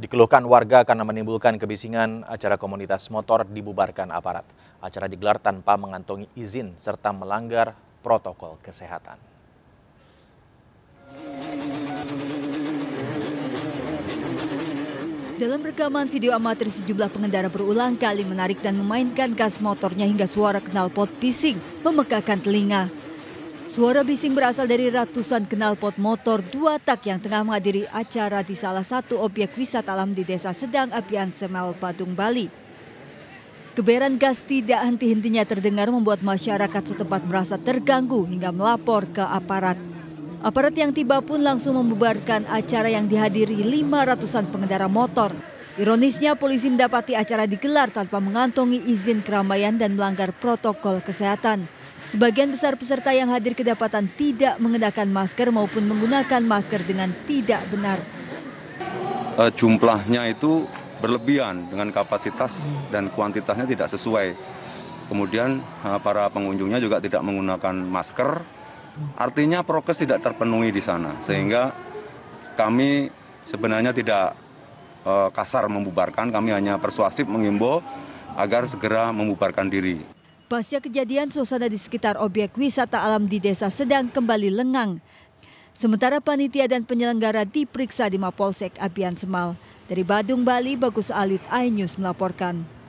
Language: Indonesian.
Dikeluhkan warga karena menimbulkan kebisingan, acara komunitas motor dibubarkan aparat. Acara digelar tanpa mengantongi izin serta melanggar protokol kesehatan. Dalam rekaman video amatir sejumlah pengendara berulang kali menarik dan memainkan gas motornya hingga suara knalpot pising memekakan telinga. Suara bising berasal dari ratusan pot motor dua tak yang tengah menghadiri acara di salah satu objek wisata alam di Desa Sedang Apian Semal Patung Bali. Keberan gas tidak henti-hentinya terdengar membuat masyarakat setempat merasa terganggu hingga melapor ke aparat. Aparat yang tiba pun langsung membubarkan acara yang dihadiri lima ratusan pengendara motor. Ironisnya polisi mendapati acara digelar tanpa mengantongi izin keramaian dan melanggar protokol kesehatan. Sebagian besar peserta yang hadir kedapatan tidak mengenakan masker maupun menggunakan masker dengan tidak benar. E, jumlahnya itu berlebihan dengan kapasitas dan kuantitasnya tidak sesuai. Kemudian eh, para pengunjungnya juga tidak menggunakan masker. Artinya prokes tidak terpenuhi di sana sehingga kami sebenarnya tidak e, kasar membubarkan, kami hanya persuasif mengimbau agar segera membubarkan diri. Pasca kejadian, suasana di sekitar objek wisata alam di desa sedang kembali lengang. Sementara panitia dan penyelenggara diperiksa di Mapolsek Abian Semal. Dari Badung, Bali, Bagus Alit, iNews melaporkan.